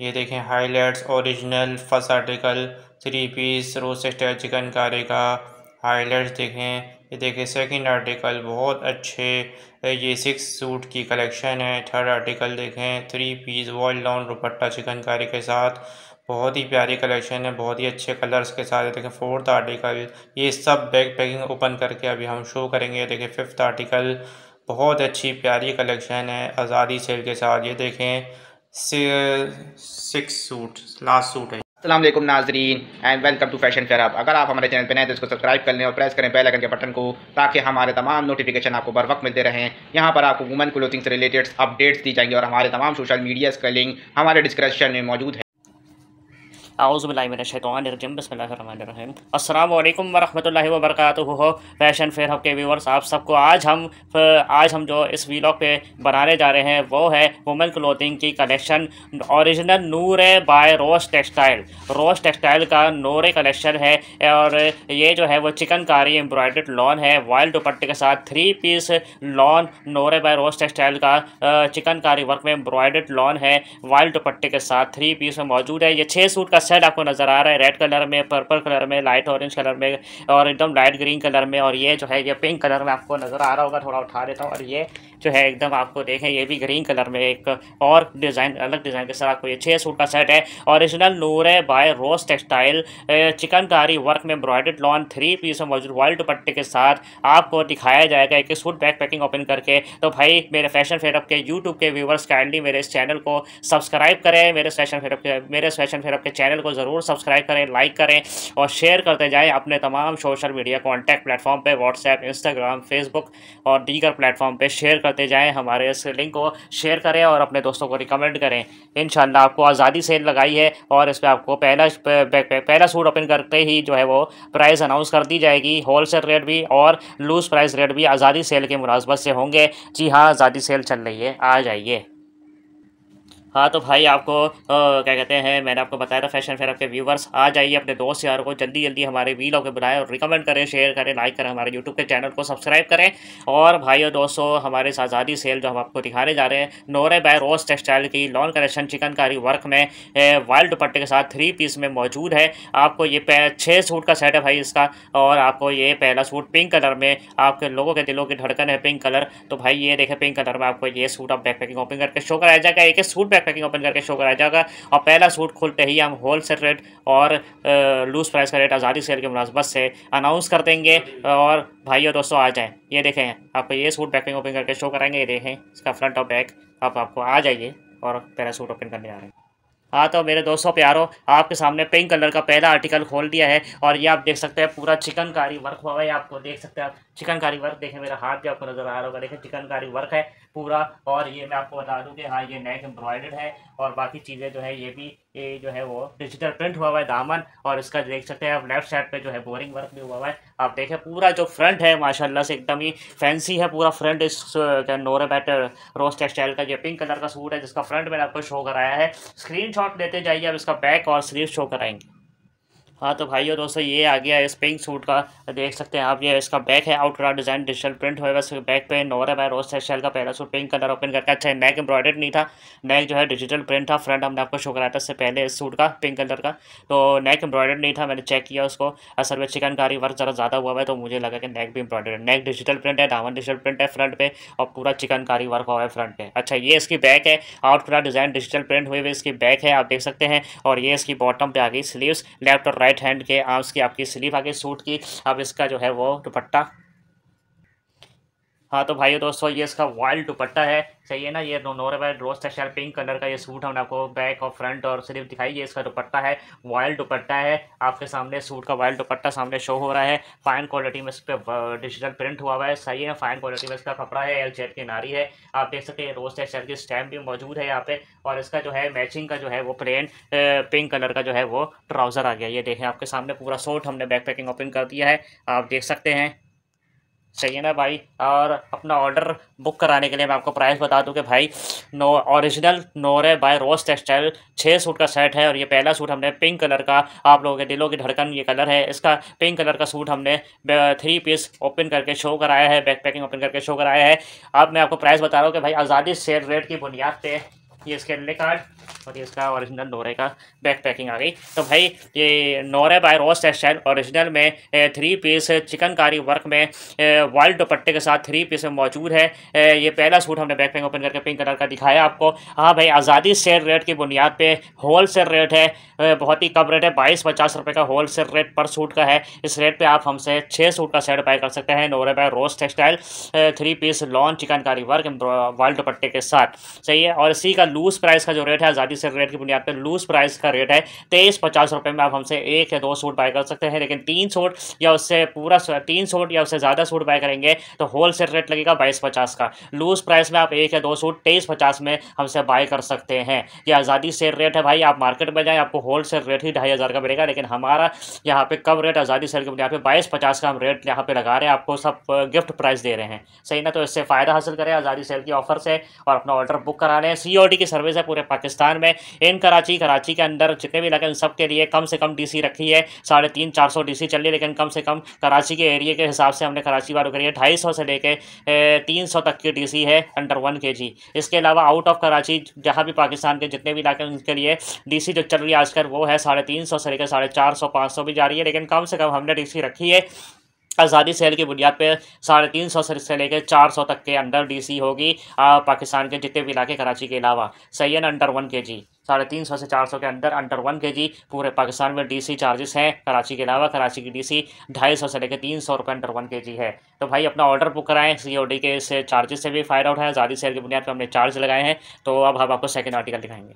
ये देखें highlights original first article three piece chikankari का हाईलाइट्स देखें ये देखें सेकंड आर्टिकल बहुत अच्छे ये सिक्स सूट की कलेक्शन है थर्ड आर्टिकल देखें थ्री पीस वॉल डाउन दुपट्टा चिकनकारी के साथ बहुत ही प्यारी कलेक्शन है बहुत ही अच्छे कलर्स के साथ देखें फोर्थ आर्टिकल ये सब बैग पैकिंग ओपन करके अभी हम शो करेंगे देखें फिफ्थ आर्टिकल बहुत अच्छी प्यारी कलेक्शन है आज़ादी सेल के साथ ये देखें सिक्स सूट लास्ट सूट है नाजरीन and welcome to Fashion Fair आप अगर आप हमारे चैनल पर नए तो इसको सब्सक्राइब कर लें और प्रेस करें पहले करके के बटन को ताकि हमारे तमाम नोटिफिकेशन आपको बर वक्त मिलते रहें यहाँ पर आपको वुमेन क्लोथिंग से रिलेटेड अपडेट्स दी जाएंगी और हमारे तमाम सोशल मीडियाज़ का लिंक हमारे डिस्क्रिप्शन में मौजूद है आउज़बिल्लाशैतरजम वरहमतुल्लाहि अल्लाम हो फैशन फेयर हब के व्यूवर्स आप सबको आज हम आज हम जो इस वीलॉग पे बनाने जा रहे हैं वो है वुमेन क्लोथिंग की collection original Noor by Rose Textile Rose Textile का नूर कलेक्शन है और ये जो है वो चिकनकारी एम्ब्रॉयड लॉन है वाइल्ड दुपट्टे के साथ three piece lawn Noor by Rose Textile का चिकनकारी वर्क में एम्ब्रॉयड लॉन है वाइल्ड दुपट्टे के साथ थ्री पीस में मौजूद है ये छः सूट का सेट आपको नज़र आ रहा है रेड कलर में पर्पल कलर में लाइट ऑरेंज कलर में और एकदम लाइट ग्रीन कलर में और ये जो है ये पिंक कलर में आपको नज़र आ रहा होगा थोड़ा उठा देता हूँ और ये जो है एकदम आपको देखें ये भी ग्रीन कलर में एक और डिज़ाइन अलग डिज़ाइन के साथ आपको ये छः सूट का सेट है ओरिजिनल नूर है by Rose textile chikankari work में एम्ब्रॉयडेड लॉन थ्री पीस में मौजूद वाइल्ड दुपट्टे के साथ आपको दिखाया जाएगा एक सूट बैक पैकिंग ओपन करके तो भाई मेरे फैशन फेरअप के यूट्यूब के व्यूवर्स काइंडली मेरे इस चैनल को सब्सक्राइब करें मेरे फैशन फेरअप के मेरे फैशन फेरअप के चैनल को ज़रूर सब्सक्राइब करें लाइक करें और शेयर करते जाएँ अपने तमाम सोशल मीडिया कॉन्टैक्ट प्लेटफॉर्म पर व्हाट्सएप इंस्टाग्राम फेसबुक और दीगर प्लेटफॉर्म पर शेयर करते जाएँ हमारे इस लिंक को शेयर करें और अपने दोस्तों को रिकमेंड करें इन आपको आज़ादी सेल लगाई है और इस पर आपको पहला पहला सूट ओपन करते ही जो है वो प्राइस अनाउंस कर दी जाएगी होल सेल रेट भी और लूज़ प्राइस रेट भी आज़ादी सेल के मुनासबत से होंगे जी हाँ आज़ादी सेल चल रही है आ जाइए हाँ तो भाई आपको क्या कहते हैं मैंने आपको बताया था फैशन फेयर आपके व्यूवर्स आ जाइए अपने दोस्त यार को जल्दी जल्दी हमारे वी लॉग बुलाएं और रिकमेंड करें शेयर करें लाइक करें हमारे यूट्यूब के चैनल को सब्सक्राइब करें और भाई और दोस्तों हमारे आज़ादी सेल जो हम आपको दिखाने जा रहे हैं नोरे बाय रोज टेक्सटाइल की लॉन्ग कलेक्शन चिकनकारी वर्क में वाइल्ड दुपट्टे के साथ थ्री पीस में मौजूद है आपको ये छः सूट का सेट है भाई इसका और आपको ये पहला सूट पिंक कलर में आपके लोगों के दिलों की धड़कन है पिंक कलर तो भाई ये देखें पिंक कलर में आपको ये सूट आप बैक पैकिंग ओपन करके शो कराया जाएगा एक सूट बैक पैकिंग ओपन करके शो कराया जाएगा और पहला सूट खुलते ही हम होल सेल रेट और लूज प्राइस का रेट आज़ादी सेल के मुनासबत से अनाउंस कर देंगे और भाई और दोस्तों आ जाएँ ये देखें आपको ये सूट पैकिंग ओपन करके शो कराएंगे ये देखें इसका फ्रंट और बैक आप आपको आ जाइए और पहला सूट ओपन करने आ रहे हैं हाँ तो मेरे दोस्तों प्यारो आपके सामने पिंक कलर का पहला आर्टिकल खोल दिया है और ये आप देख सकते हैं पूरा चिकनकारी वर्क हुआ है आपको देख सकते हैं आप चिकनकारी वर्क देखें मेरा हाथ भी आपको नज़र आ रहा होगा देखें चिकनकारी वर्क है पूरा और ये मैं आपको बता दूं कि हाँ ये नेक एम्ब्रॉयडर्ड है और बाकी चीज़ें जो है ये भी ये जो है वो डिजिटल प्रिंट हुआ हुआ है दामन और इसका देख सकते हैं आप लेफ्ट साइड पे जो है बोरिंग वर्क भी हुआ हुआ है आप देखें पूरा जो फ्रंट है माशाल्लाह से एकदम ही फैंसी है पूरा फ्रंट इस नोरे बैट रोज टेक्सटाइल का ये पिंक कलर का सूट है जिसका फ्रंट मैंने आपको शो कराया है स्क्रीन लेते जाइए आप इसका बैक और स्लीव शो कराएंगे हाँ तो भाइयों दोस्तों ये आ गया इस पिंक सूट का देख सकते हैं आप ये इसका बैक है आउट करा डिज़ाइन डिजिटल प्रिंट हुआ है बैक पे नोर है रोज शेल का पहला सूट पिंक कलर ओपन करके अच्छा नेक एम्ब्रॉयडर्ड नहीं था नेक जो है डिजिटल प्रिंट था फ्रंट हमने आपको शो कराया था इससे पहले इस सूट का पिंक कलर का तो नेक एम्ब्रॉयडर्ड नहीं था मैंने चेक किया उसको असल में चिकनकारी वर्क ज़रा ज़्यादा हुआ है तो मुझे लगा कि नेक भी एम्ब्रॉयडर्ड है नेक डिजिटल प्रिंट है दामन डिजिटल प्रिंट है फ्रंट पे और पूरा चिकनकारी वर्क हुआ है फ्रंट पे अच्छा ये इसकी बैक है आउट डिज़ाइन डिजिटल प्रिंट हुए हुए इसकी बैक है आप देख सकते हैं और ये इसकी बॉटम पर आ गई स्लीवस लेफ्ट और राइट राइट हैंड के आर्म्स की आपकी स्लीव आगे सूट की आप इसका जो है वो दुपट्टा हाँ तो भाई दोस्तों ये इसका वाइल्ड दुपट्टा है सही है ना ये Noor Rose Textile pink colour का ये सूट हमने आपको बैक और फ्रंट और सिर्फ दिखाई ये इसका दुपट्टा है वाइल्ड दुपट्टा है आपके सामने सूट का वाइल्ड दुपट्टा सामने शो हो रहा है फाइन क्वालिटी में इस पर डिजिटल प्रिंट हुआ हुआ है सही है फाइन क्वालिटी में इसका कपड़ा है एल चेट की नारी है आप देख सकते हैं रोज टेक्सटाइल की स्टैम्प भी मौजूद है यहाँ पे और इसका जो है मैचिंग का जो है वो प्लेन पिंक कलर का जो है वो ट्राउज़र आ गया ये देखें आपके सामने पूरा सूट हमने बैक पैकिंग ओपन कर दिया है आप देख सकते हैं सही है ना भाई और अपना ऑर्डर बुक कराने के लिए मैं आपको प्राइस बता दूं कि भाई नो original Noor by Rose Textile छः सूट का सेट है और ये पहला सूट हमने पिंक कलर का आप लोगों के दिलों की धड़कन ये कलर है इसका पिंक कलर का सूट हमने थ्री पीस ओपन करके शो कराया है बैक पैकिंग ओपन करके शो कराया है अब मैं आपको प्राइस बता रहा हूँ कि भाई आज़ादी सेल रेट की बुनियाद पर ये इसके कार्ड और ये इसका ओरिजिनल नोरे का बैक पैकिंग आ गई तो भाई ये Noor by Rose Textile original में थ्री पीस चिकनकारी वर्क में वाइल्ड दुपट्टे के साथ थ्री पीस मौजूद है ये पहला सूट हमने बैक पैकिंग ओपन करके पिंक कलर का दिखाया आपको हाँ भाई आज़ादी सेल रेट की बुनियाद पर होल सेल रेट है बहुत ही कम रेट है बाईस पचास रुपये का होल सेल रेट पर सूट का है इस रेट पर आप हमसे छः सूट का सेट बाय कर सकते हैं नोरे by Rose textile three piece lawn chikankari work voile दुपट्टे के साथ सही है और इसी का लूज प्राइस का जो रेट है आज़ादी से रेट की बुनियाद पर लूज प्राइस का रेट है तेईस पचास रुपये में आप हमसे एक या दो सूट बाय कर सकते हैं लेकिन तीन सूट या उससे पूरा तीन सूट या उससे ज़्यादा सूट बाय करेंगे तो होल सेल रेट लगेगा बाईस पचास का लूज प्राइस में आप एक या दो सूट तेईस पचास में हमसे बाय कर सकते हैं ये आज़ादी सेल रेट है भाई आप मार्केट में जाएँ आपको होल सेल रेट ही ढाई हज़ार का मिलेगा लेकिन हमारा यहाँ पर कम रेट आज़ादी सेल के बुनियाद पर बाईस पचास का हम रेट यहाँ पर लगा रहे हैं आपको सब गिफ्ट प्राइस दे रहे हैं सही ना तो इससे फ़ायदा हासिल करें आज़ादी सेल की ऑफर से और अपना ऑर्डर बुक करा लें सी की सर्विस है पूरे पाकिस्तान ध्यान में इन कराची कराची के अंदर जितने भी इलाके उन सब के लिए कम से कम डी रखी है साढ़े तीन चार सौ डी चल रही है लेकिन कम से कम कराची के एरिए के हिसाब से हमने कराची बार करी है ढाई सौ से लेकर तीन सौ तक की डी है अंडर वन के जी इसके अलावा आउट ऑफ कराची जहाँ भी पाकिस्तान के जितने भी इलाके उनके लिए डी जो चल रही है आजकल वो है साढ़े तीन सौ से लेकर साढ़े चार सौ पाँच सौ भी जा रही है लेकिन कम से कम हमने डी रखी है आज़ादी सेल की बुनियाद पर साढ़े तीन सौ से लेकर चार सौ तक के अंडर डीसी होगी पाकिस्तान के जितने भी इलाके कराची के अलावा सैन अंडर वन के जी साढ़े तीन सौ से चार सौ के अंदर अंडर वन के जी पूरे पाकिस्तान में डीसी चार्जेस हैं कराची के अलावा कराची की डीसी ढाई सौ से लेकर तीन सौ रुपये अंडर वन के जी है तो भाई अपना ऑर्डर बुक कराएं सीओडी के से चार्जेस से भी फायदा उठाएं आज़ादी सेल की बुनियाद पर हमने चार्ज लगाए हैं तो अब हम आपको सेकेंड आर्टिकल दिखाएंगे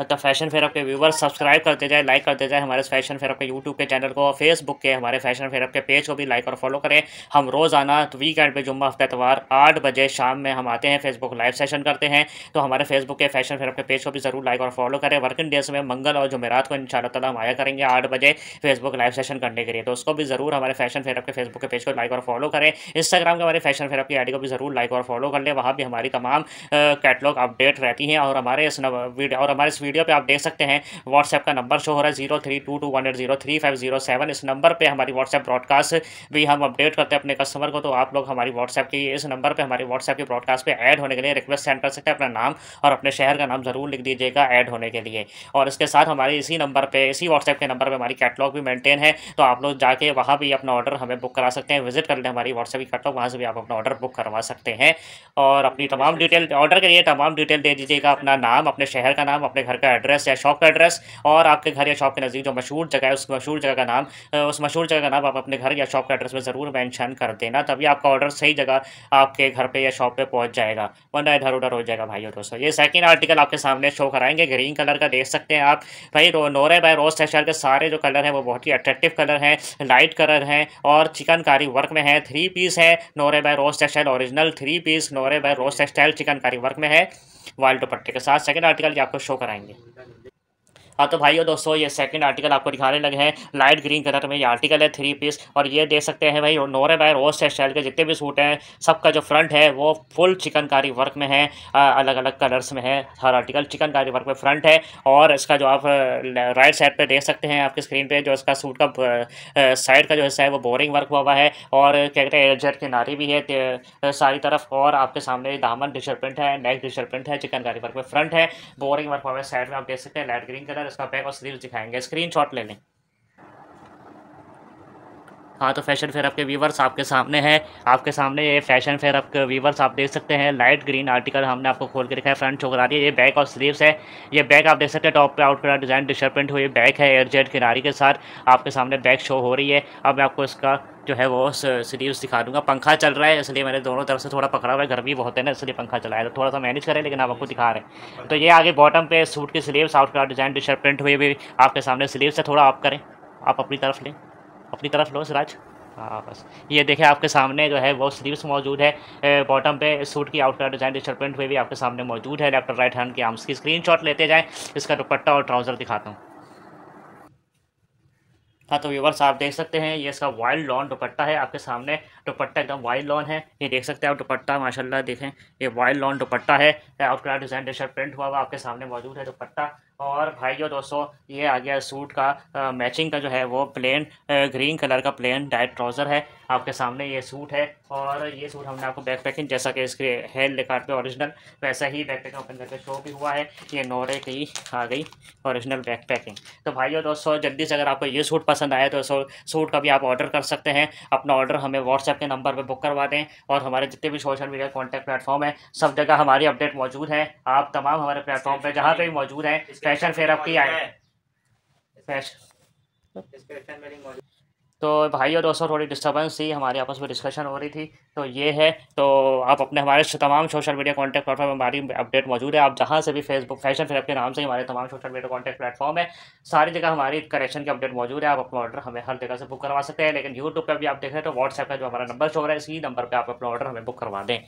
मतलब फैशन फेयर के व्यूवर सब्सक्राइब करते जाए लाइक करते जाए हमारे फैशन फेयर के यूट्यूब के चैनल को फेसबुक के हमारे फैशन फेयर के पेज को भी लाइक और फॉलो करें हम रोज़ाना तो वीकेंड पे जुम्मा हफ्ते एतवार आठ बजे शाम में हम आते हैं फेसबुक लाइव सेशन करते हैं तो हमारे फेसबुक के फैशन फेयर के पेज को भी ज़रूर लाइक और फॉलो करें वर्किंग डेज में मंगल और जुमेरात को इन शाला हम आया करेंगे आठ बजे फेसबुक लाइव सेशन करने के लिए तो उसको भी ज़रूर हमारे फैशन फेयर के फेसबुक के पेज को लाइक और फॉलो करें इंस्टाग्राम के हमारे फैशन फेयर की आई को भी ज़रूर लाइक और फॉलो कर लें वहाँ भी हमारी तमाम कैटलॉग अपडेट रहती हैं और हमारे इस वीडियो और हमारे इस वीडियो पे आप देख सकते हैं व्हाट्सएप का नंबर शो हो रहा है zero three two two one eight zero three five zero seven इस नंबर पर हमारी व्हाट्सएप ब्रॉडकास्ट भी हम अपडेट करते हैं अपने कस्टमर को तो आप लोग हमारी व्हाट्सएप की इस नंबर पर हमारी व्हाट्सएप की ब्रॉडकास्ट पर ऐड होने के लिए रिक्वेस्ट सेंड कर सकते हैं अपना नाम और अपने शहर का नाम ज़रूर लिख दीजिएगा ऐड होने के लिए और इसके साथ हमारे इसी नंबर पर इसी व्हाट्सएप के नंबर पर हमारी कैटलॉग भी मेनटेन है तो आप लोग जाके वहाँ भी अपना ऑर्डर हमें बुक करा सकते हैं विजिट कर लें हमारी व्हाट्सएप की कैटलॉग वहाँ से भी आप अपना ऑर्डर बुक करवा सकते हैं और अपनी तमाम डिटेल ऑर्डर के लिए तमाम डिटेल दे दीजिएगा अपना नाम अपने शहर का नाम अपने घर घर का एड्रेस या शॉप का एड्रेस और आपके घर या शॉप के नज़दीक जो मशहूर जगह है उस मशहूर जगह का नाम उस मशहूर जगह का नाम आप अपने घर या शॉप का एड्रेस में ज़रूर मैंशन कर देना तभी आपका ऑर्डर सही जगह आपके घर पर या शॉप पर पहुँच जाएगा वरना इधर उधर हो जाएगा भाई दोस्तों ये सेकेंड आर्टिकल आपके सामने शो कराएंगे ग्रीन कलर का देख सकते हैं आप भाई नोरे बाय रोज टेक्सटाइल के सारे जो कलर हैं वो बहुत ही अट्रैक्टिव कलर हैं लाइट कलर हैं और चिकनकारी वर्क में है थ्री पीस है Noore by Rose textile original three piece Noore by Rose textile chikankari work में है वाइल दुपट्टे के साथ सेकेंड आर्टिकल ये आपको शो कराएंगे हाँ तो भाइयों दोस्तों ये सेकंड आर्टिकल आपको दिखाने लगे हैं लाइट ग्रीन कलर में ये आर्टिकल है थ्री पीस और ये देख सकते हैं भाई नोरे बाय रोज स्टाइल के जितने भी सूट हैं सबका जो फ्रंट है वो फुल चिकनकारी वर्क में है अलग अलग कलर्स में है हर आर्टिकल चिकनकारी वर्क में फ्रंट है और इसका जो आप राइट साइड पर देख सकते हैं आपकी स्क्रीन पर जो इसका सूट का साइड का जो हिस्सा है वो बोरिंग वर्क हुआ हुआ है और क्या कहते हैं एजर किनारी भी है सारी तरफ और आपके सामने दामन डिशर प्रिंट है नेक डिशर प्रिंट है चिकनकारी वर्क में फ्रंट है बोरिंग वर्क हुआ है साइड में आप देख सकते हैं लाइट ग्रीन कलर उसका पैक और सीरीज दिखाएंगे शॉट ले लें हाँ तो फैशन फेयर आपके वीवर्स आपके सामने हैं आपके सामने ये फैशन फेयर आपके वीवर्स आप देख सकते हैं लाइट ग्रीन आर्टिकल हमने आपको खोल के रखा है फ्रंट छोकर है ये बैक और स्लीव्स है ये बैक आप देख सकते हैं टॉप पे आउट कर डिज़ाइन डिशर प्रिंट हुई बैक है एयरजेट किनारी के साथ आपके सामने बैक शो हो रही है अब मैं आपको इसका जो है वो स्लीव्स दिखा दूंगा पंखा चल रहा है इसलिए मैंने दोनों तरफ से थोड़ा पकड़ा हुआ है गर्मी बहुत है ना इसलिए पंखा चलाया था तो थोड़ा सा मैनेज करें लेकिन आप आपको दिखा रहे हैं तो ये आगे बॉटम पे सूट के स्लीव्स आउट का डिज़ाइन टी शर्ट प्रिंट हुए भी आपके सामने स्लीव्स है थोड़ा आप करें आप अपनी तरफ लें अपनी तरफ लो सिराज हाँ बस ये देखें आपके सामने जो है वो स्लीव्स मौजूद है बॉटम पे सूट की आउटर डिज़ाइन टी शर्ट हुए भी आपके सामने मौजूद है लेफ्ट राइट हैंड के आर्म्स की स्क्रीन लेते जाएँ इसका दुपट्टा और ट्राउज़र दिखाता हूँ हाँ तो व्यूवर्स आप देख सकते हैं ये इसका वाइल्ड लॉन दुपट्टा है आपके सामने दुपट्टा एकदम वाइल्ड लॉन है ये देख सकते हैं आप दुपट्टा माशाल्लाह देखें ये वाइल्ड लॉन दुपट्टा है out colour design T shirt print हुआ हुआ आपके सामने मौजूद है दुपट्टा और भाइयों दोस्तों ये आ गया सूट का आ, मैचिंग का जो है वो प्लेन ग्रीन कलर का प्लेन डाइट ट्राउज़र है आपके सामने ये सूट है और ये सूट हमने आपको बैक पैकिंग जैसा कि इसके हेल कार्ड पे ओरिजिनल वैसा ही बैक पैकिंग ओपन करके शो भी हुआ है ये नोरे की आ गई ओरिजिनल बैक पैकिंग तो भाइयों दोस्तों जल्दी से अगर आपको ये सूट पसंद आए तो सूट का भी आप ऑर्डर कर सकते हैं अपना ऑर्डर हमें व्हाट्सएप के नंबर पर बुक करवा दें और हमारे जितने भी सोशल मीडिया कॉन्टैक्ट प्लेटफॉर्म है सब जगह हमारी अपडेट मौजूद है आप तमाम हमारे प्लेटफॉर्म पर जहाँ पर भी मौजूद हैं फैशन फेयर आपकी आए तो भाई और दोस्तों थोड़ी डिस्टर्बेंस थी हमारे आपस में डिस्कशन हो रही थी तो ये है तो आप अपने हमारे तमाम सोशल मीडिया कॉन्टैक्ट प्लेटफॉर्म में हमारी अपडेट मौजूद है आप जहाँ से भी फेसबुक फैशन फेयर के नाम से हमारे तमाम सोशल मीडिया कॉन्टैक्ट प्लेटफॉर्म है सारी जगह हमारी कलेक्शन की अपडेट मौजूद है आप अपना ऑर्डर हमें हर जगह से बुक करवा सकते हैं लेकिन यूट्यूब पर भी आप देख रहे हैं तो व्हाट्सएप का जो हमारा नंबर शो रहा है इसी नंबर पर आप अपना ऑर्डर हमें बुक करवा दें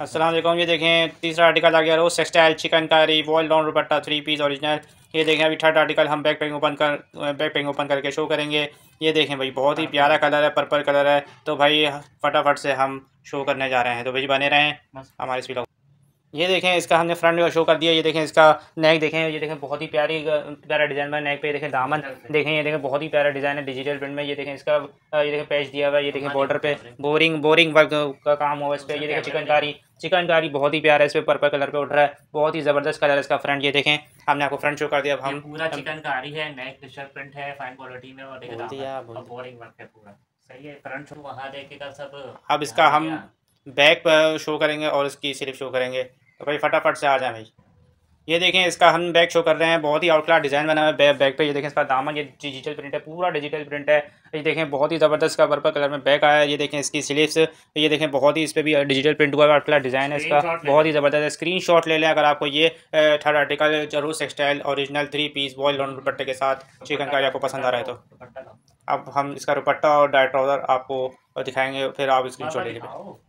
असलम ये देखें तीसरा आर्टिकल आ गया Rose textile chikankari voile down रुपट्टा थ्री पीस ओरिजिनल ये देखें अभी थर्ड आर्टिकल हम बैक पैकिंग ओपन कर बैक पैकिंग ओपन करके शो करेंगे ये देखें भाई बहुत ही प्यारा कलर है पर्पल कलर है तो भाई फटाफट से हम शो करने जा रहे हैं तो भाई बने रहें हमारे इस ब्लॉग ये देखें इसका हमने फ्रंट शो कर दिया ये देखें इसका नेक देखें ये देखें बहुत ही प्यारी प्यारा डिज़ाइन है नेक पे देखें दामन देखें ये देखें बहुत ही प्यारा डिज़ाइन है डिजिटल प्रिंट में ये देखें इसका ये देखें पैच दिया हुआ है ये देखें बॉर्डर पे बोरिंग बोरिंग वर्क का काम हुआ इस पर ये देखें चिकनकारी चिकनकारी बहुत ही प्यारा है इस पर पर्पल कलर पे उठ रहा है बहुत ही ज़बरदस्त कलर है इसका फ्रंट ये देखें हमने आपको फ्रंट शो कर दिया अब हम पूरा चिकनकारी है नेक टी प्रिंट है फाइन क्वालिटी में और बोरिंग वर्क है पूरा सही है फ्रंट शो वहाँ देखेगा सब अब इसका हम बैक शो करेंगे और इसकी सिर्फ शो करेंगे तो भाई फटाफट से आ जाए भाई ये देखें इसका हम बैग शो कर रहे हैं बहुत ही क्लास डिज़ाइन बना हुआ है बैग पे ये देखें इसका दामन ये डिजिटल प्रिंट है पूरा डिजिटल प्रिंट है ये देखें बहुत ही ज़बरदस्त का पर्पल कलर में बैग आया है ये देखें इसकी स्लीव्स ये देखें बहुत ही इस पर भी डिजिटल uh, प्रिंट हुआ है आउटक्लास डिज़ाइन है इसका बहुत ही ज़बरदस्त है स्क्रीन शॉट ले लें अगर आपको ये थर्ड uh, आर्टिकल जरूर textile original three piece voile lawn दुपट्टे के साथ चिकन का आपको पसंद आ रहा है तो अब हम इसका दुपट्टा और डाय ट्राउज़र आपको दिखाएंगे फिर आप स्क्रीन शॉट ले लें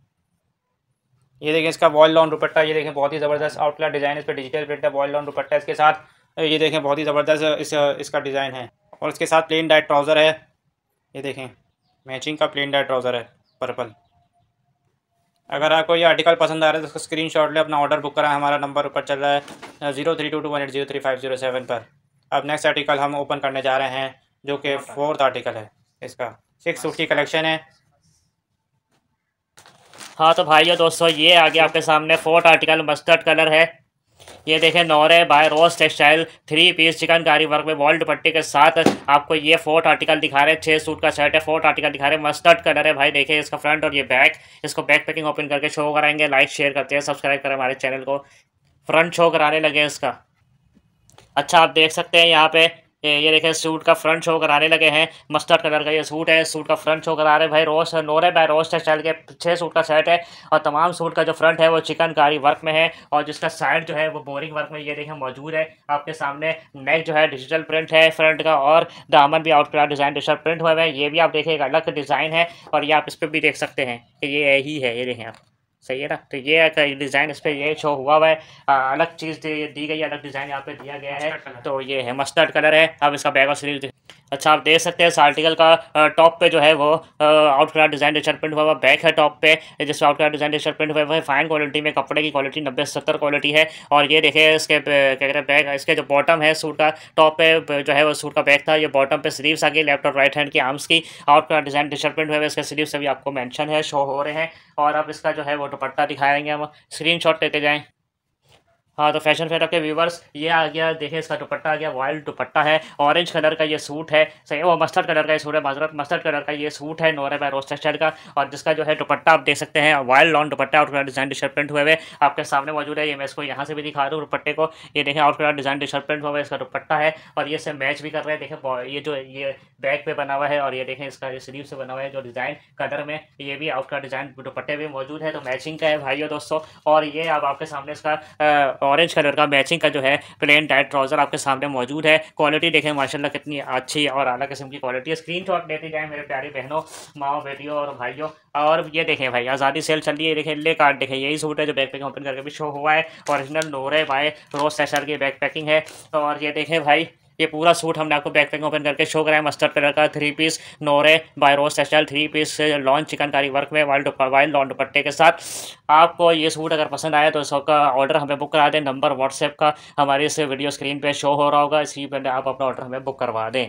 ये देखें इसका वॉल लॉन दुपट्टा ये देखें बहुत ही ज़बरदस्त आउटलेट डिज़ाइन इस पर डिजिटल प्रिंट है वॉल लॉन दुपट्टा इसके साथ ये देखें बहुत ही ज़बरदस्त इस, इसका डिज़ाइन है और इसके साथ प्लेन डाइट ट्राउज़र है ये देखें मैचिंग का प्लेन डाइट ट्राउज़र है पर्पल अगर आपको ये आर्टिकल पसंद आ रहा है तो उसका स्क्रीन शॉट अपना ऑर्डर बुक करा हमारा नंबर ऊपर चल रहा है zero three two two one eight zero three five zero seven पर अब नेक्स्ट आर्टिकल हम ओपन करने जा रहे हैं जो कि फोर्थ आर्टिकल है इसका सिक्स सूट की कलेक्शन है हाँ तो भाइयों दोस्तों ये आ गया आपके सामने फोर्थ आर्टिकल मस्टर्ड कलर है ये देखें Noore by Rose textile three piece chikankari work में वॉल्ट पट्टी के साथ आपको ये फोर्थ आर्टिकल दिखा रहे हैं छः सूट का शर्ट है फोर्थ आर्टिकल दिखा रहे हैं मस्टर्ड कलर है भाई देखें इसका फ्रंट और ये बैक इसको बैक पैकिंग ओपन करके शो कराएंगे लाइक शेयर करते हैं सब्सक्राइब करें हमारे चैनल को फ्रंट शो कराने लगे इसका अच्छा आप देख सकते हैं यहाँ पे ये देखें सूट का फ्रंट शो कराने लगे हैं मस्टर्ड कलर का ये सूट है सूट का फ्रंट शो करा रहे भाई Rose Noore by Rose style के छः सूट का सेट है और तमाम सूट का जो फ्रंट है वो चिकनकारी वर्क में है और जिसका साइड जो है वो बोरिंग वर्क में ये देखें मौजूद है आपके सामने नेक जो है डिजिटल प्रिंट है फ्रंट का और दामन भी out class design digital print हुआ है ये भी आप देखें एक अलग डिज़ाइन है और ये आप इस पर भी देख सकते हैं कि ये यही है ये देखें आप सही है ना तो ये डिज़ाइन इस पर ये शो हुआ हुआ है अलग चीज़ दी गई है अलग डिज़ाइन यहाँ पे दिया गया है तो ये है मस्टर्ड कलर है अब इसका बैग और सीरीज अच्छा आप देख सकते हैं इस आर्टिकल का टॉप पे जो है वो out colour design T shirt print हुआ हुआ बैक है टॉप पे out colour design T shirt print हुआ हुआ है फाइन क्वालिटी में कपड़े की क्वालिटी नब्बे सत्तर क्वालिटी है और ये देखिए इसके क्या कहते हैं बैक इसके जो बॉटम है सूट का टॉप पे जो है वो सूट का बैक था ये बॉटम पे स्लीव्स आ गई लेफ्ट और राइट हैंड की आर्म्स की out colour design T shirt print हुआ है इसके से भी आपको मैंशन है शो हो रहे हैं और आप इसका जो है वो दुपट्टा दिखाएंगे हम स्क्रीन लेते जाएँ हाँ तो फैशन फेयर के व्यूवर्स ये आ गया देखिए इसका दुपट्टा आ गया वाइल्ड दुपट्टा है ऑरेंज कलर का ये सूट है सही वो मस्टर्ड कलर का ये सूट है मजरत मस्टर्ड कलर का ये सूट है नोरे बाय रोज टेक्सटाइल का और जिसका जो है दुपट्टा आप देख सकते हैं voile lawn dupatta out colour design T shirt print हुए हुए आपके सामने मौजूद है ये मैं इसको यहाँ से भी दिखा रहा हूँ दुपट्टे को ये देखें out colour design T shirt print हुआ है इसका दुपट्टा है और ये से मैच भी कर रहे हैं देखें ये जो ये बैक पे बना हुआ है और ये देखें इसका स्लीव से बना हुआ है जो डिज़ाइन कलर में ये भी आउट कलर डिजाइन दुपट्टे भी मौजूद है तो मैचिंग का है भाइयों दोस्तों और ये अब आपके सामने इसका ऑरेंज कलर का मैचिंग का जो है प्लेन टाइट ट्राउज़र आपके सामने मौजूद है क्वालिटी देखें माशाला कितनी अच्छी और अला किस्म की क्वालिटी है स्क्रीन शॉट देती जाएँ मेरे प्यारे बहनों माओ बेटियों और भाइयों और ये देखें भाई आज़ादी सेल चल रही है देखें ले कार्ड देखें यही सूट है जो बैक पैकिंग ओपन करके भी शो हुआ है ओरिजिनल नोरे बाय रोज सेशर की बैक पैकिंग है और ये देखें भाई ये पूरा सूट हमने आपको बैक पैक ओपन करके शो कराया मस्टर्ड कलर का three piece Noore by Rose special three piece lawn chikankari work में वाइल्ड वाइल्ड लॉन्ड दुपट्टे के साथ आपको ये सूट अगर पसंद आया तो इसका ऑर्डर हमें बुक करा दें नंबर व्हाट्सएप का हमारे इस वीडियो स्क्रीन पर शो हो रहा होगा इसी पर आप अपना ऑर्डर हमें बुक करवा दें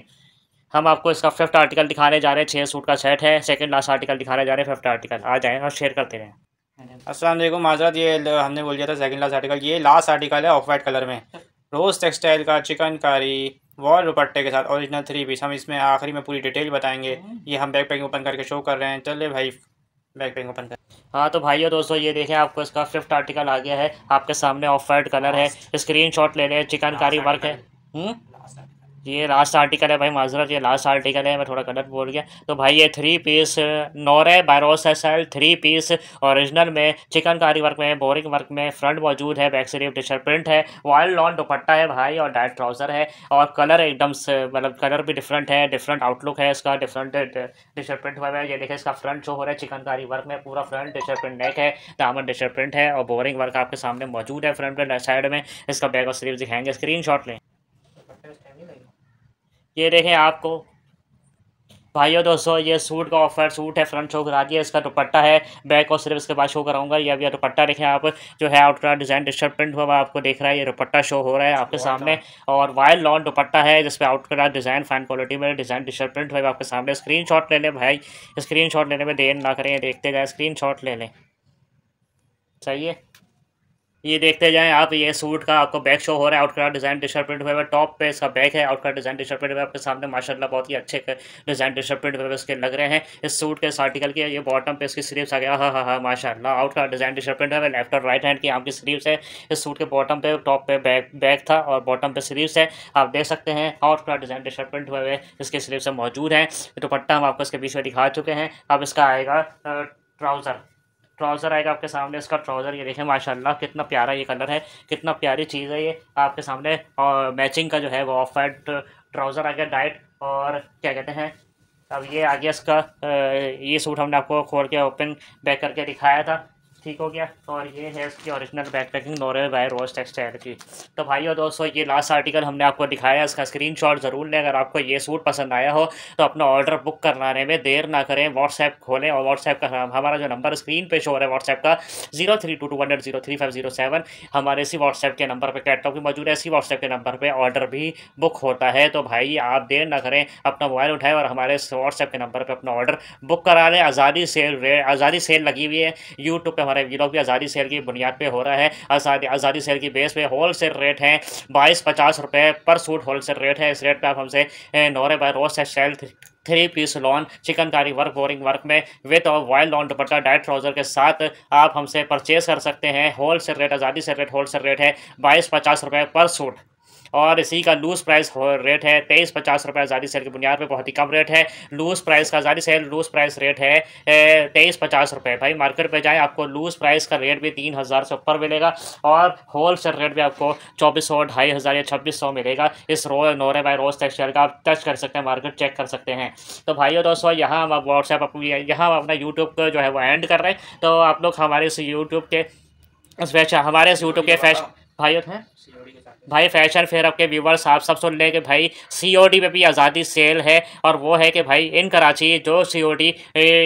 हम आपको इसका फिफ्थ आर्टिकल दिखाने जा रहे हैं छः सूट का सेट है सेकंड लास्ट आर्टिकल दिखाने जा रहे हैं फिफ्थ आर्टिकल आ जाएँ और शेयर करते रहें असल माजरत ये हमने बोल दिया था सेकंड लास्ट आर्टिकल ये लास्ट आर्टिकल है ऑफ वाइट कलर में रोज़ टेक्सटाइल का चिकनकारी वॉल दुपट्टे के साथ ओरिजिनल थ्री पीस हम इसमें आखिरी में पूरी डिटेल बताएंगे हाँ। ये हम बैक पैकिंग ओपन करके शो कर रहे हैं चलिए भाई बैक पैकिंग ओपन कर हाँ तो भाइयों दोस्तों ये देखें आपको इसका फिफ्थ आर्टिकल आ गया है आपके सामने ऑफ वाइट कलर है स्क्रीन हाँ। शॉट ले हैं चिकनकारी वर्क हाँ, है ये लास्ट आर्टिकल है भाई माजरत ये लास्ट आर्टिकल है मैं थोड़ा गलत बोल गया तो भाई ये three piece Noore L three piece original में चिकनकारी वर्क में बोरिंग वर्क में फ्रंट मौजूद है बैक सिर्फ टी शर्ट प्रिंट है वाइल्ड लॉन दुपट्टा है भाई और डायट ट्राउज़र है और कलर एकदम मतलब कलर भी डिफरेंट है डिफरेंट आउटलुक है इसका डिफरेंट टी शर्ट प्रिंट हुआ है ये देखें इसका फ्रंट जो हो रहा है चिकनकारी वर्क में पूरा front T shirt print neck है दामन टी शर्ट प्रिंट है और बोरिंग वर्क आपके सामने मौजूद है फ्रंट साइड में इसका बैक और स्लीव दिखाएंगे स्क्रीन लें ये देखें आपको भाइयों दोस्तों ये सूट का ऑफर सूट है फ्रंट शो करा दिया इसका दुपट्टा है बैक और सिर्फ इसके बाद शो कराऊंगा ये अभी दुपट्टा देखें आप जो है आउटरा डिज़ाइन डिस्टर्ब प्रिंट हुआ आपको देख रहा है ये दुपट्टा शो हो रहा है आपके सामने और वायल लॉन्ग दुपट्टा है जिसपे आउटरा डिज़ाइन फाइन क्वालिटी में डिज़ाइन डिस्टर्ब प्रिंट हुआ आपके सामने स्क्रीन ले लें भाई स्क्रीन लेने में देर ना करें देखते जाए स्क्रीन ले लें सही है ये देखते जाएं आप ये सूट का आपको बैक शो हो रहा है आउट का डिज़ाइन टी शर्ट प्रिंट हुआ है टॉप पे इसका बैक है आउट का डिज़ाइन टी शर्ट प्रिंट हुआ है आपके सामने माशाल्लाह बहुत ही अच्छे डिज़ाइन टी शर्ट प्रिंट हुए इसके लग रहे हैं इस सूट के इस आर्टिकल के ये बॉटम पे इसकी स्लीव्स आ गया हाँ हाँ हाँ माशाला का डिज़ाइन टी शर्ट प्रिंट हुआ लेफ्ट और राइट हैंड की आपकी स्लीव्स है इस सूट के बॉटम पे टॉप पे बैक बैक था और बॉटम पे स्लीव्स है आप देख सकते हैं आउट का डिज़ाइन टी शर्ट प्रिंट हुए इसके स्लीव्स मौजूद हैं दुपट्टा हम आपको इसके बीच में दिखा चुके हैं अब इसका आएगा ट्राउज़र ट्राउज़र आएगा आपके सामने इसका ट्राउज़र ये देखें माशाल्लाह कितना प्यारा ये कलर है कितना प्यारी चीज़ है ये आपके सामने और मैचिंग का जो है वो ऑफ वाइट ट्राउज़र आ गया डाइट और क्या कहते हैं अब ये आ गया इसका ये सूट हमने आपको खोल के ओपन बैक करके दिखाया था ठीक हो गया तो और ये है इसकी original back packing Noore by Rose textile की तो भाई और दोस्तों ये लास्ट आर्टिकल हमने आपको दिखाया इसका स्क्रीनशॉट ज़रूर लें अगर आपको ये सूट पसंद आया हो तो अपना ऑर्डर बुक करवाने में देर ना करें व्हाट्सएप खोलें और व्हाट्सएप का हमारा जो नंबर स्क्रीन पे शो हो रहा है व्हाट्सएप का zero three two two one eight zero three five zero seven हमारे इसी व्हाट्सएप के नंबर पर कैटलॉग भी मौजूद है इसी व्हाट्सएप के नंबर पर ऑर्डर भी बुक होता है तो भाई आप देर ना करें अपना मोबाइल उठाएं और हमारे व्हाट्सएप के नंबर पर अपना ऑर्डर बुक करा लें आज़ादी सेल आज़ादी सेल लगी हुई है यूट्यूब पर हमारे है की आज़ादी सेल की बुनियाद पर हो रहा है आज़ादी आज़ादी सेल की बेस पे होल सेल रेट है बाईस पचास रुपये पर सूट होल सेल रेट है इस रेट पर आप हमसे Noore by Rose sale three piece lawn chikankari work boring work में विथ और voile lawn dupatta dyed trouser के साथ आप हमसे परचेज कर सकते हैं होल सेल रेट आज़ादी sale rate whole cell rate है बाईस पचास रुपये पर सूट और इसी का लूज प्राइस रेट है तेईस पचास रुपये आज़ादी सेल की बुनियाद पर बहुत ही कम रेट है लूज प्राइस का आज़ादी सेल लूज प्राइस रेट है तेईस पचास रुपये भाई मार्केट पर जाएँ आपको लूज प्राइस का रेट भी तीन हज़ार से ऊपर मिलेगा और होल सेल रेट भी आपको चौबीस सौ ढाई हज़ार या छब्बीस सौ मिलेगा इस रो नोरे बाय रोज़ टेक्सटाइल का आप टच कर सकते हैं मार्केट चेक कर सकते हैं तो भाइयों दोस्तों यहाँ हम व्हाट्सएप यहाँ हम अपना यूट्यूब का जो है वो एंड कर रहे हैं तो आप लोग हमारे इस यूट्यूब के हमारे इस यूट्यूब के हाँ, फैशन भाइयों हैं भाई फैशन फेयर के व्यूवर्स आप सब सुन लें कि भाई सीओडी पे भी आज़ादी सेल है और वो है कि भाई इन कराची जो सीओडी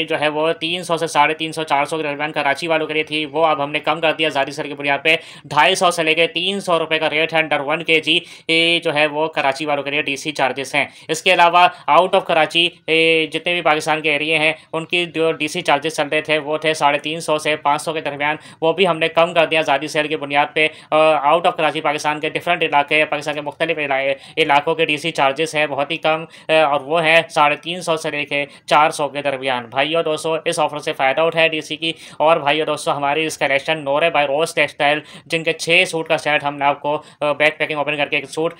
जो है वो तीन सौ से साढ़े तीन सौ चार सौ के दरमियान कराची वालों के लिए थी वो अब हमने कम कर दिया आज़ादी सेल की बुनियाद पे ढाई सौ से लेकर तीन सौ रुपये का रेट है अंडर वन के जी जो है वो कराची वालों के लिए डी चार्जेस हैं इसके अलावा आउट ऑफ कराची जितने भी पाकिस्तान के एरिए हैं उनकी जो डी चार्जेस चल रहे थे वो थे साढ़े तीन सौ से पाँच सौ के दरमियान वो भी हमने कम कर दिया आज़ादी सेल की बुनियाद पर आउट ऑफ कराची पाकिस्तान के डिफरेंट डिफरेंट इलाके हैं पाकिस्तान के मुख्तलिफ इलाकों के डी सी चार्जेस हैं बहुत ही कम और वो है साढ़े तीन सौ से लेके चार सौ के दरमियान भाई और दोस्तों इस ऑफर से फ़ायदा उठाए डी सी की और भाई और दोस्तों हमारी इस collection Noore by Rose textile जिनके छः सूट का सेट हमने आपको बैक पैकिंग ओपन करके एक सूट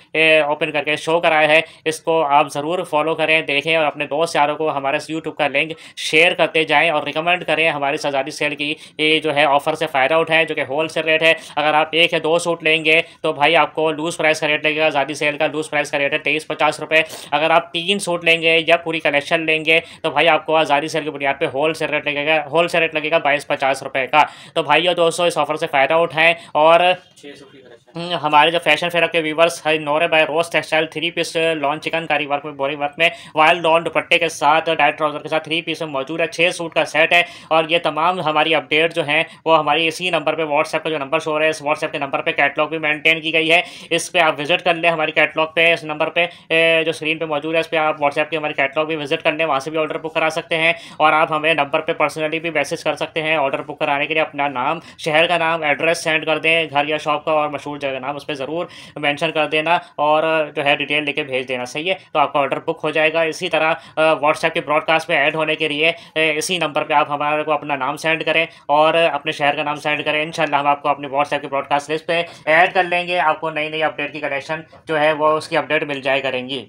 ओपन करके शो कराया है इसको आप ज़रूर फॉलो करें देखें और अपने दोस्त यारों को हमारे यूट्यूब का लिंक शेयर करते जाएँ और रिकमेंड करें हमारी सजादी सेल की ये जो है ऑफर से फ़ायदा उठाएँ जो कि होल सेल रेट है अगर आप एक या दो सूट लेंगे तो भाई आपको आपको लूज प्राइस का रेट लगेगा आज़ादी सेल का लूज प्राइस का रेट है तेईस पचास रुपये अगर आप तीन सूट लेंगे या पूरी कलेक्शन लेंगे तो भाई आपको आज़ादी सेल की बुनियाद पर होल सेल रेट लगेगा होल सेल रेट लगेगा बाईस पचास रुपये का तो भाई और दोस्तों इस ऑफर से फ़ायदा उठाएँ और हम्म, हमारे जो फैशन फेयर के व्यूवर्स है Noore by Rose textile three piece lawn chikankari work में बोरी वर्क में वाइल्ड लॉन दुपट्टे के साथ डाइट ट्राउजर के साथ थ्री पीस में मौजूद है छः सूट का सेट है और ये तमाम हमारी अपडेट जो हैं वो हमारी इसी नंबर पर व्हाट्सएप का जो नंबर शो रहा है इस व्हाट्सएप के नंबर पर कैटलॉग भी मेंटेन की गई है इस पर आप विजिट कर लें हमारे कैटलॉग पे इस नंबर पर जो स्क्रीन पर मौजूद है इस पर आप व्हाट्सएप के हमारे कैटलॉग भी विजिट कर लें वहाँ से भी ऑर्डर बुक करा सकते हैं और आप हमें नंबर पर पर्सनली भी मैसेज कर सकते हैं ऑर्डर बुक कराने के लिए अपना नाम शहर का नाम एड्रेस सेंड कर दें घर या शॉप का और मशहूर जगह नाम उस पर ज़रूर मैंशन कर देना और जो है डिटेल लेके भेज देना सही है तो आपका ऑर्डर बुक हो जाएगा इसी तरह व्हाट्सएप के ब्रॉडकास्ट पर ऐड होने के लिए इसी नंबर पर आप हमारे को अपना नाम सेंड करें और अपने शहर का नाम सेंड करें इन हम आपको अपने व्हाट्सएप के ब्रॉडकास्ट लिस्ट पर ऐड कर लेंगे आपको नई नई अपडेट की कलेक्शन जो है वो उसकी अपडेट मिल जाए करेंगी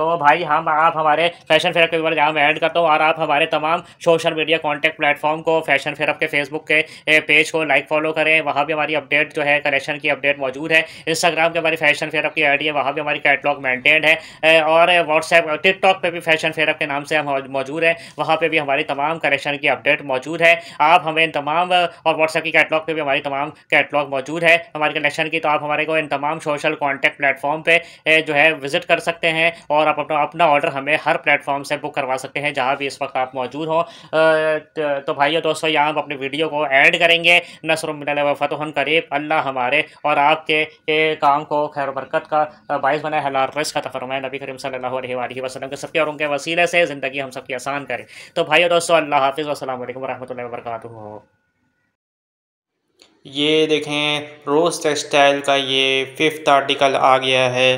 तो भाई हम आप हमारे फैशन फेयर के ऊपर यहाँ मैं ऐड करता हूँ और आप हमारे तमाम सोशल मीडिया कॉन्टैक्ट प्लेटफॉर्म को फैशन फेयर के फेसबुक के पेज को लाइक फॉलो करें वहाँ भी हमारी अपडेट जो है कलेक्शन की अपडेट मौजूद है इंस्टाग्राम पर हमारी फैशन फेयर की आई है वहाँ भी हमारी कैटलॉग मेंटेन है और व्हाट्सएप टिकटॉक पर भी फैशन फेयर के नाम से हम मौजूद हैं वहाँ पर भी हमारी तमाम कलेक्शन की अपडेट मौजूद है आप हमें इन तमाम और व्हाट्सएप की कैटलॉग पर भी हमारी तमाम कैटलॉग मौजूद है हमारी कलेक्शन की तो आप हमारे को इन तमाम सोशल कॉन्टैक्ट प्लेटफॉर्म पर जो है विजिट कर सकते हैं और आप अपना अपना ऑर्डर हमें हर प्लेटफॉर्म से बुक करवा सकते हैं जहाँ भी इस वक्त आप मौजूद हो तो भाइयों दोस्तों यहाँ हम अपने वीडियो को ऐड करेंगे नसर फ़तहन करीब अल्लाह हमारे और आपके काम को खैर बरकत का बायस बनाए हलारस का तफरम नबी करीम सल्लल्लाहु वसलम के सबके और उनके वसीले से ज़िंदगी हम सबकी आसान करें तो भाई दोस्तों अल्लाह हाफिज़ असल वरह वर्क ये देखें रोज़ टेक्सटाइल का ये फिफ्थ आर्टिकल आ गया है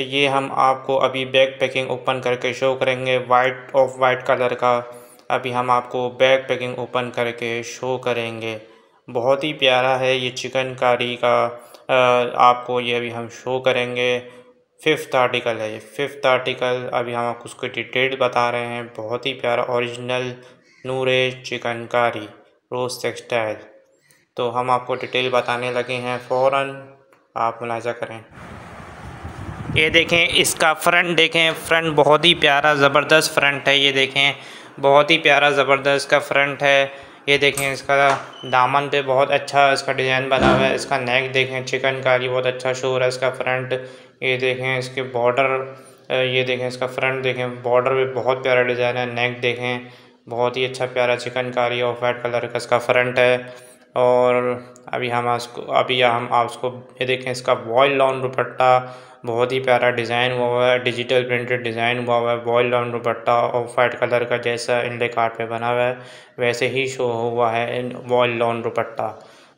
ये हम आपको अभी बैक पैकिंग ओपन करके शो करेंगे वाइट ऑफ वाइट कलर का अभी हम आपको बैक पैकिंग ओपन करके शो करेंगे बहुत ही प्यारा है ये चिकन कारी का आपको ये अभी हम शो करेंगे फिफ्थ आर्टिकल है ये फिफ्थ आर्टिकल अभी हम आपको उसके डिटेल बता रहे हैं बहुत ही प्यारा ओरिजिनल नूरे चिकन कारी रोज टेक्सटाइल तो हम आपको डिटेल बताने लगे हैं फ़ौर आप मुलायजा करें ये देखें इसका फ्रंट देखें फ्रंट बहुत ही प्यारा ज़बरदस्त फ्रंट है ये देखें बहुत ही प्यारा ज़बरदस्त का फ्रंट है ये देखें इसका दामन पे बहुत अच्छा इसका डिज़ाइन बना हुआ है इसका नेक देखें चिकनकारी बहुत अच्छा शोर है इसका फ्रंट ये देखें इसके बॉर्डर ये देखें इसका फ्रंट देखें बॉर्डर भी बहुत प्यारा डिज़ाइन है नेक देखें बहुत ही अच्छा प्यारा चिकनकारी और वाइट कलर का इसका फ्रंट है और अभी हम उसको अभी हम आप उसको ये देखें इसका वॉयल लॉन दुपट्टा बहुत ही प्यारा डिज़ाइन हुआ हुआ है डिजिटल प्रिंटेड डिज़ाइन हुआ हुआ है voile down dupatta off white colour का जैसा इंडे कार्ड पे बना हुआ है वैसे ही शो हुआ है बॉयल डाउन दुपट्टा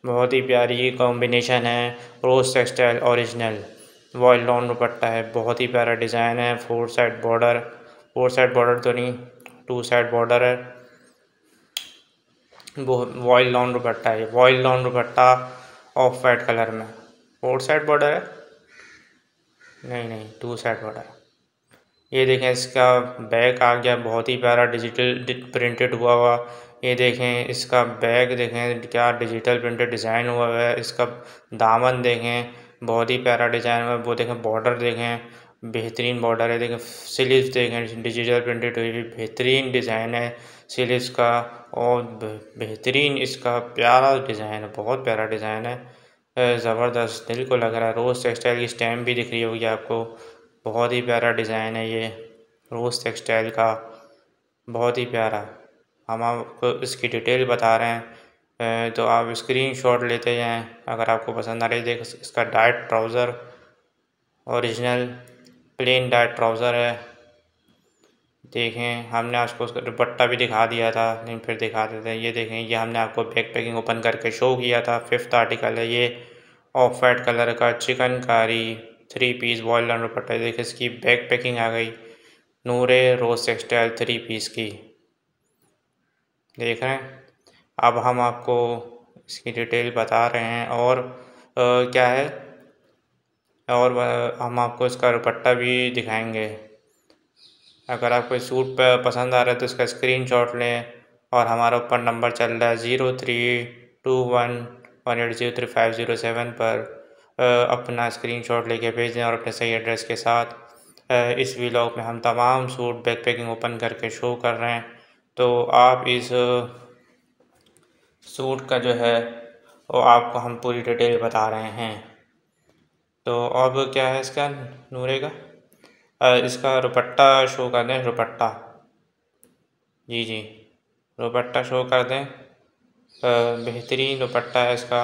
बहुत ही प्यारी कॉम्बिनेशन है rose textile original voile down dupatta है बहुत ही प्यारा डिज़ाइन है four side border four side border तो नहीं टू साइड बॉर्डर है वॉयल डाउन दुपट्टा है voile down dupatta off white colour में फोर साइड बॉर्डर है नहीं नहीं टू साइड बॉर्डर ये देखें इसका बैक आ गया बहुत ही प्यारा डिजिटल प्रिंटेड हुआ हुआ ये देखें इसका बैग देखें क्या डिजिटल प्रिंटेड डिज़ाइन हुआ हुआ है इसका दामन देखें बहुत ही प्यारा डिज़ाइन हुआ है वो देखें बॉर्डर देखें बेहतरीन बॉर्डर है देखें स्लीव्स देखें डिजिटल प्रिंटेड हुई हुई बेहतरीन डिज़ाइन है स्लीव्स का और बेहतरीन इसका प्यारा डिज़ाइन है बहुत प्यारा डिज़ाइन है ज़बरदस्त दिल को लग रहा है रोज़ टेक्सटाइल की स्टैम्प भी दिख रही होगी आपको बहुत ही प्यारा डिज़ाइन है ये रोज़ टेक्सटाइल का बहुत ही प्यारा हम आपको इसकी डिटेल बता रहे हैं तो आप स्क्रीन शॉट लेते जाएँ अगर आपको पसंद आ रही देख इसका dyed trouser original plain dyed trouser है देखें हमने आपको उसका दुपट्टा भी दिखा दिया था लेकिन फिर दिखा देते हैं ये देखें ये हमने आपको बैक पैकिंग ओपन करके शो किया था फिफ्थ आर्टिकल है ये ऑफ वाइट कलर का chikankari three piece voile अंडर पट्टा देखिए इसकी बैक पैकिंग आ गई Noore Rose textile three piece की देख रहे हैं अब हम आपको इसकी डिटेल बता रहे हैं और आ, क्या है और आ, हम आपको इसका दुपट्टा भी दिखाएंगे अगर आपको सूट पसंद आ रहा है तो इसका स्क्रीनशॉट लें और हमारा ऊपर नंबर चल रहा है zero three two one one eight zero three five zero seven पर अपना स्क्रीनशॉट लेके भेज दें और अपने सही एड्रेस के साथ इस व्लॉग में हम तमाम सूट बैक पैकिंग ओपन करके शो कर रहे हैं तो आप इस सूट का जो है वो आपको हम पूरी डिटेल बता रहे हैं तो अब क्या है इसका नूरे का इसका रुपट्टा शो कर दें रुपट्टा जी जी रुपट्टा शो कर दें बेहतरीन दुपट्टा है इसका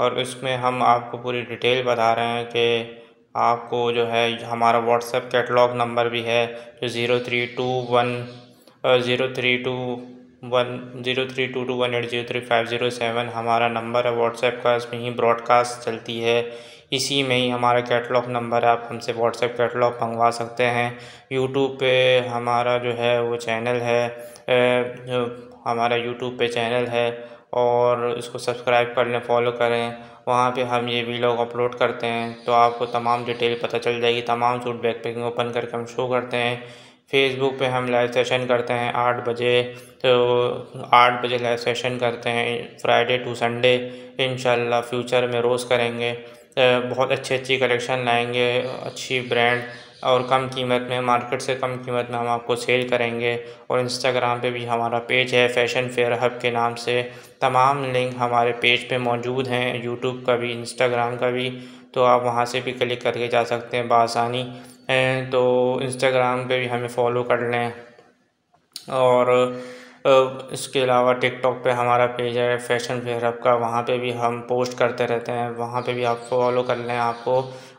और इसमें हम आपको पूरी डिटेल बता रहे हैं कि आपको जो है हमारा व्हाट्सएप कैटलॉग नंबर भी है जो zero three two one zero three two one zero three two two one eight zero three five zero seven हमारा नंबर है व्हाट्सएप का इसमें ही ब्रॉडकास्ट चलती है इसी में ही हमारा कैटलॉग नंबर है आप हमसे व्हाट्सएप कैटलॉग मंगवा सकते हैं यूट्यूब पे हमारा जो है वो चैनल है हमारा यूट्यूब पे चैनल है और इसको सब्सक्राइब कर लें फॉलो करें वहाँ पे हम ये वीलॉग अपलोड करते हैं तो आपको तमाम डिटेल पता चल जाएगी तमाम सूट बैक पैकिंग ओपन करके हम शो करते हैं फेसबुक पे हम लाइव सेशन करते हैं आठ बजे तो आठ बजे लाइव सेशन करते हैं Friday to Sunday in future में रोज़ करेंगे बहुत अच्छी अच्छी कलेक्शन लाएंगे अच्छी ब्रांड और कम कीमत में मार्केट से कम कीमत में हम आपको सेल करेंगे और इंस्टाग्राम पे भी हमारा पेज है फैशन फेयर हब के नाम से तमाम लिंक हमारे पेज पे मौजूद हैं यूट्यूब का भी इंस्टाग्राम का भी तो आप वहाँ से भी क्लिक करके जा सकते हैं बसानी तो इंस्टाग्राम पर भी हमें फॉलो कर लें और इसके अलावा टिकटॉक पे हमारा पेज है फैशन फेयर हब का वहाँ पे भी हम पोस्ट करते रहते हैं वहाँ पे भी आप फॉलो कर लें आपको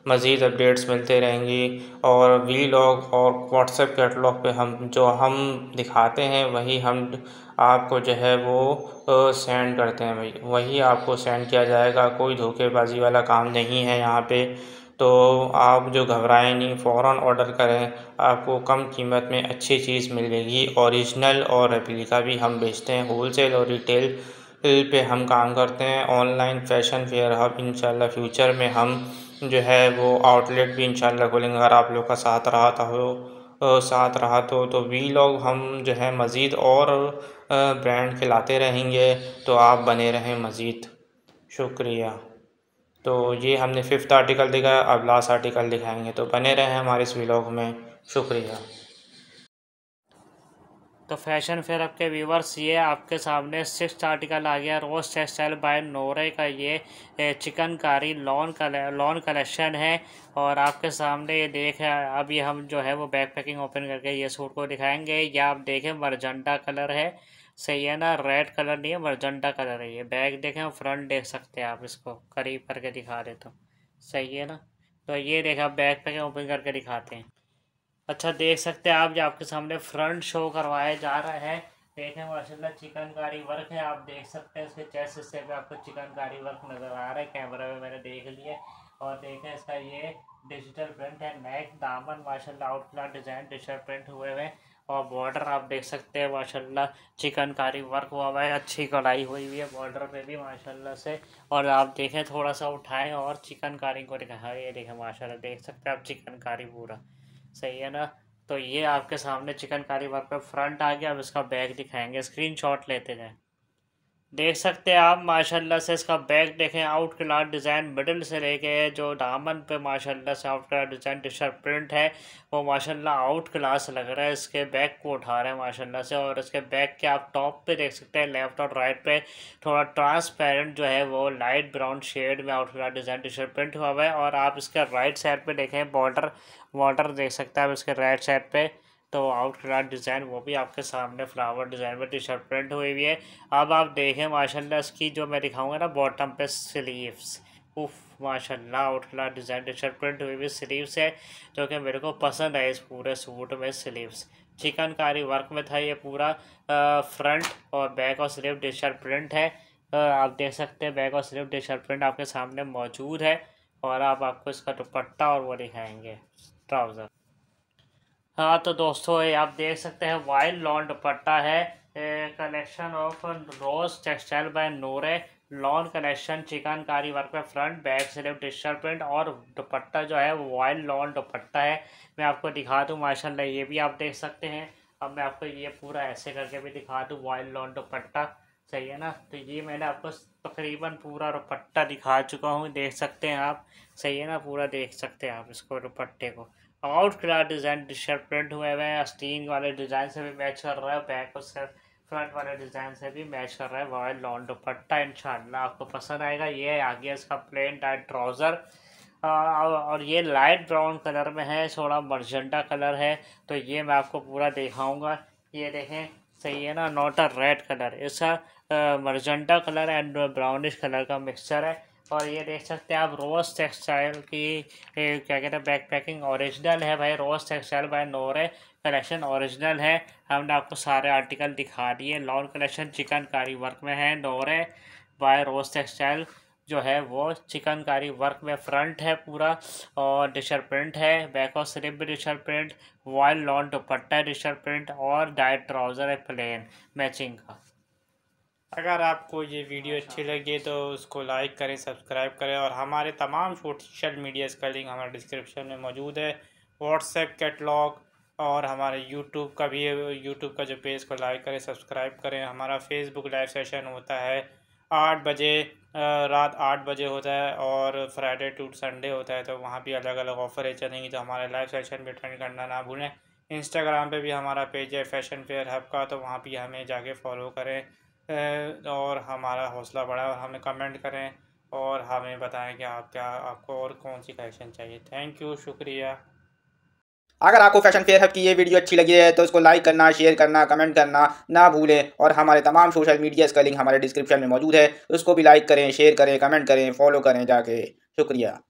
मज़ीद अपडेट्स मिलते रहेंगी और वीलॉग और व्हाट्सएप कैटलॉग पे हम जो हम दिखाते हैं वही हम आपको जो है वो सेंड करते हैं भाई वही आपको सेंड किया जाएगा कोई धोखेबाजी वाला काम नहीं है यहाँ पे तो आप जो घबराएं नहीं फ़ौर ऑर्डर करें आपको कम कीमत में अच्छी चीज़ मिलेगी ओरिजिनल और रेप्लिका भी हम बेचते हैं होल सेल और रिटेल पे हम काम करते हैं ऑनलाइन फैशन फेयर हब इंशाल्लाह फ्यूचर में हम जो है वो आउटलेट भी इंशाल्लाह खोलेंगे अगर आप लोग का साथ रहा था हो साथ रहा तो तो वी लोग हम जो है मज़ीद और ब्रांड खिलाते रहेंगे तो आप बने रहें मज़ीद शुक्रिया तो ये हमने फिफ्थ आर्टिकल दिखाया अब लास्ट आर्टिकल दिखाएंगे तो बने रहें हमारे इस व्लॉग में शुक्रिया तो फैशन फेयर आपके व्यूवर्स ये आपके सामने सिक्स आर्टिकल आ गया रोज टेक्सटाइल बाय नोरे का ये चिकनकारी लॉन कले लॉन कलेक्शन है और आपके सामने ये देख अभी हम जो है वो बैक पैकिंग ओपन करके ये सूट को दिखाएंगे या आप देखें मरजंडा कलर है सही है ना रेड कलर नहीं है मरजंडा कलर है ये बैक देखें फ्रंट देख सकते हैं आप इसको करीब करके दिखा देता हूँ सही है ना तो ये आप बैक पैकिंग ओपन करके दिखाते हैं अच्छा देख सकते हैं आप जो आपके सामने फ्रंट शो करवाया जा रहा है देखें माशा चिकनकारी वर्क है आप देख सकते हैं इसके चेस्ट हिस्से पे आपको चिकनकारी वर्क नज़र आ रहा है कैमरा में मैंने देख लिया और देखें इसका ये डिजिटल प्रिंट है नेक दामन माशाल्लाह आउटला डिज़ाइन डिजिटल प्रिंट हुए हुए और बॉर्डर आप देख सकते हैं माशाल्लाह चिकनकारी वर्क हुआ हुआ है अच्छी कढ़ाई हुई हुई है बॉर्डर पे भी माशाल्लाह से और आप देखें थोड़ा सा उठाएं और चिकनकारी को दिखाएं ये देखें माशाल्लाह देख सकते हैं आप चिकनकारी पूरा सही है ना तो ये आपके सामने चिकनकारी वर्क पर फ्रंट आ गया अब इसका बैक दिखाएंगे स्क्रीनशॉट लेते जाएं देख सकते हैं आप माशाल्लाह से इसका बैग देखें आउट क्लास डिज़ाइन मिडल से लेके है जो दामन पे माशाल्लाह से out class design T shirt print है वो माशाल्लाह आउट क्लास लग रहा है इसके बैक को उठा रहे हैं माशाल्लाह से और इसके बैक के आप टॉप पे देख सकते हैं लेफ्ट और राइट पे थोड़ा ट्रांसपेरेंट जो है वो लाइट ब्राउन शेड में out class design T shirt print हुआ हुआ है और आप इसके राइट साइड पर देखें बॉर्डर बॉर्डर देख सकते हैं आप इसके राइट साइड पर तो आउट डिज़ाइन वो भी आपके सामने फ्लावर डिज़ाइन में टी शर्ट प्रिंट हुई हुई है अब आप देखें माशाल्लाह इसकी जो मैं दिखाऊंगा ना बॉटम पे स्लीव्स उफ माशाल्लाह out class design T shirt print हुई हुई स्लीव्स है जो कि मेरे को पसंद है इस पूरे सूट में स्लीव्स चिकनकारी वर्क में था ये पूरा फ्रंट और बैक और स्लीव टी शर्ट प्रिंट है आप देख सकते हैं बैक और स्लीव टी शर्ट प्रिंट आपके सामने मौजूद है और आप आपको इसका दुपट्टा और वो दिखाएंगे ट्राउज़र हाँ तो दोस्तों ये आप देख सकते हैं वाइल्ड लॉन्ड दुपट्टा है collection of rose textile by Noore lawn collection chikankari work में front back slip digital print और दुपट्टा जो है वो वाइल लॉन दुपट्टा है मैं आपको दिखा दूँ माशाल्लाह ये भी आप देख सकते हैं अब मैं आपको ये पूरा ऐसे करके भी दिखा दूँ वाइल्ड लॉन दुपट्टा सही है ना तो ये मैंने आपको तकरीबन पूरा दुपट्टा दिखा चुका हूँ देख सकते हैं आप सही है ना पूरा देख सकते हैं आप इसको दुपट्टे को out colour design shirt print हुए हुए हैं स्टीन वाले डिज़ाइन से भी मैच कर रहा है बैक उसके फ्रंट वाले डिज़ाइन से भी मैच कर रहा है वॉयल लॉन्ड दुपट्टा इन आपको पसंद आएगा ये आ गया इसका प्लेन टाइट ट्राउज़र और ये लाइट ब्राउन कलर में है थोड़ा मर्जेंटा कलर है तो ये मैं आपको पूरा दिखाऊँगा ये देखें सही है ना नॉट अ रेड कलर इसका magenta colour and brownish colour का मिक्सचर है और ये देख सकते हैं आप रोज टेक्सटाइल की क्या कहते हैं बैक पैकिंग औरिजिनल है भाई rose textile by Noore collection original है हमने आपको सारे आर्टिकल दिखा दिए लॉन कलेक्शन चिकनकारी वर्क में है नोरे बाय रोज टेक्सटाइल जो है वो चिकनकारी वर्क में फ्रंट है पूरा और डिशर प्रिंट है बैक और स्लिप भी डिशर प्रिंट वाइल लॉन्ग दुपट्टा डिशर प्रिंट और डाइट ट्राउज़र है प्लेन मैचिंग का अगर आपको ये वीडियो अच्छी लगी तो उसको लाइक करें सब्सक्राइब करें और हमारे तमाम सोशल मीडियाज़ का लिंक हमारे डिस्क्रिप्शन में मौजूद है व्हाट्सएप कैटलॉग और हमारे यूट्यूब का भी यूट्यूब का जो पेज को लाइक करें सब्सक्राइब करें हमारा फेसबुक लाइव सेशन होता है आठ बजे रात आठ बजे होता है और फ्राइडे टू संडे होता है तो वहाँ भी अलग अलग ऑफरें चलेंगी तो हमारे लाइव सेशन भी अटेंड करना ना भूलें इंस्टाग्राम पे भी हमारा पेज है फैशन फेयर हब का तो वहाँ भी हमें जाके फॉलो करें और हमारा हौसला बढ़ा और हमें कमेंट करें और हमें बताएं कि आप क्या आपको और कौन सी कलेक्शन चाहिए थैंक यू शुक्रिया अगर आपको फैशन फेयर हब की ये वीडियो अच्छी लगी है तो उसको लाइक करना शेयर करना कमेंट करना ना भूलें और हमारे तमाम सोशल मीडिया का लिंक हमारे डिस्क्रिप्शन में मौजूद है उसको तो भी लाइक करें शेयर करें कमेंट करें फॉलो करें जाके शुक्रिया